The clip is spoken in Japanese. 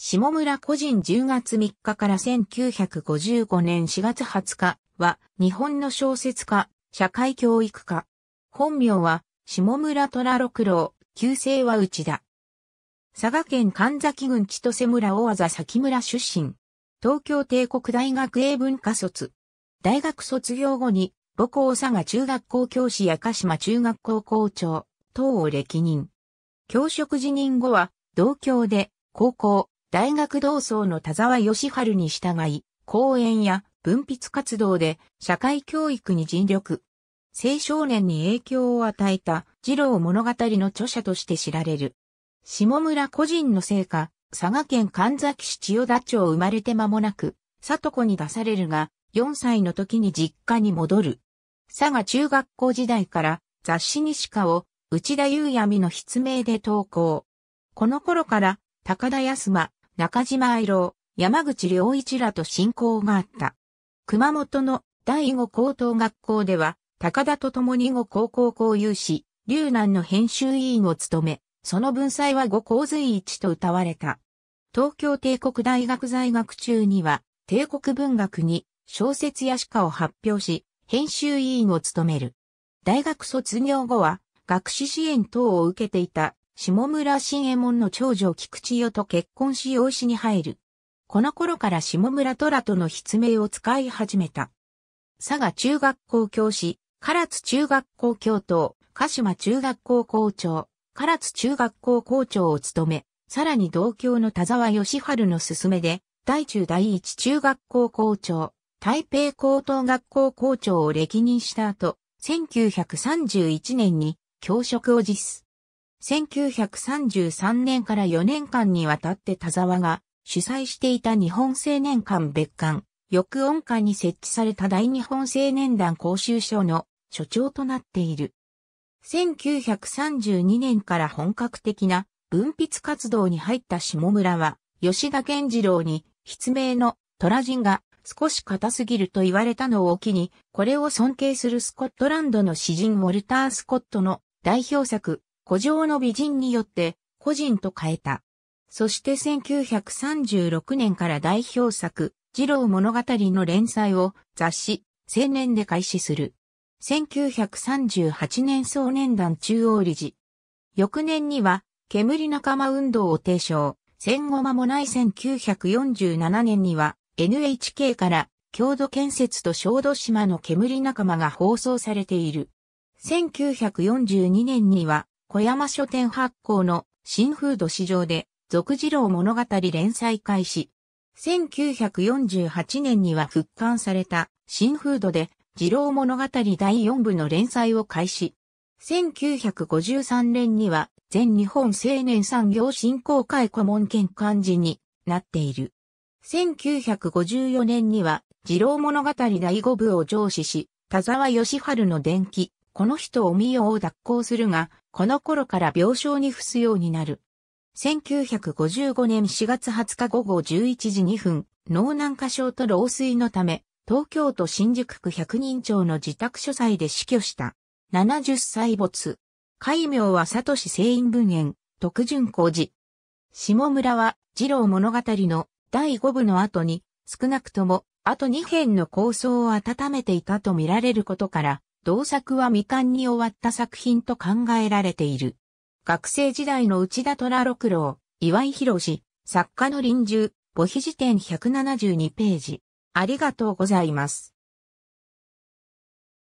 下村個人10月3日から1955年4月20日は日本の小説家、社会教育家。本名は下村虎六郎、旧姓は内田。佐賀県神崎郡千歳村大和崎村出身。東京帝国大学英文科卒。大学卒業後に母校佐賀中学校教師や鹿島中学校校長等を歴任。教職辞任後は同郷で高校、大学同窓の田沢義春に従い、講演や文筆活動で社会教育に尽力。青少年に影響を与えた二郎物語の著者として知られる。下村個人の成果、佐賀県神崎市千代田町生まれて間もなく、里子に出されるが、4歳の時に実家に戻る。佐賀中学校時代から雑誌西かを内田裕闇の筆名で投稿。この頃から高田康馬、中島愛郎、山口良一らと親交があった。熊本の第五高等学校では、高田と共に五高校校有し、龍南の編集委員を務め、その文才は五洪水一と歌われた。東京帝国大学在学中には、帝国文学に小説や詩歌を発表し、編集委員を務める。大学卒業後は、学士支援等を受けていた下村新右衛門の長女菊千代と結婚し養子に入る。この頃から下村虎との筆名を使い始めた。佐賀中学校教師、唐津中学校教頭、鹿島中学校校長、唐津中学校校長を務め、さらに同郷の田沢義春の勧めで、大中第一中学校校長、台北高等学校校長を歴任した後、1931年に教職を実施。1933年から4年間にわたって田沢が主催していた日本青年館別館、翌音館に設置された大日本青年団講習所の所長となっている。1932年から本格的な文筆活動に入った下村は、吉田健次郎に、筆名の虎人が少し硬すぎると言われたのを機に、これを尊敬するスコットランドの詩人ウォルター・スコットの代表作、古城の美人によって個人と変えた。そして1936年から代表作、二郎物語の連載を雑誌、青年で開始する。1938年総年団中央理事。翌年には、煙仲間運動を提唱。戦後間もない1947年には、NHK から、郷土建設と小豆島の煙仲間が放送されている。1942年には、小山書店発行の新風土市場で、続次郎物語連載開始。1948年には復刊された新風土で、次郎物語第4部の連載を開始。1953年には全日本青年産業振興会顧問兼幹事になっている。1954年には次郎物語第5部を上司し、田沢義春の伝記、この人を見ようを脱行するが、この頃から病床に伏すようになる。1955年4月20日午後11時2分、脳難化症と老衰のため、東京都新宿区百人町の自宅書斎で死去した。70歳没。戒名は佐藤聖院文園、徳順光事。下村は、二郎物語の第5部の後に、少なくとも、あと2編の構想を温めていたと見られることから、同作は未完に終わった作品と考えられている。学生時代の内田虎六郎、岩井博士、作家の臨終、母碑辞典172ページ。ありがとうございます。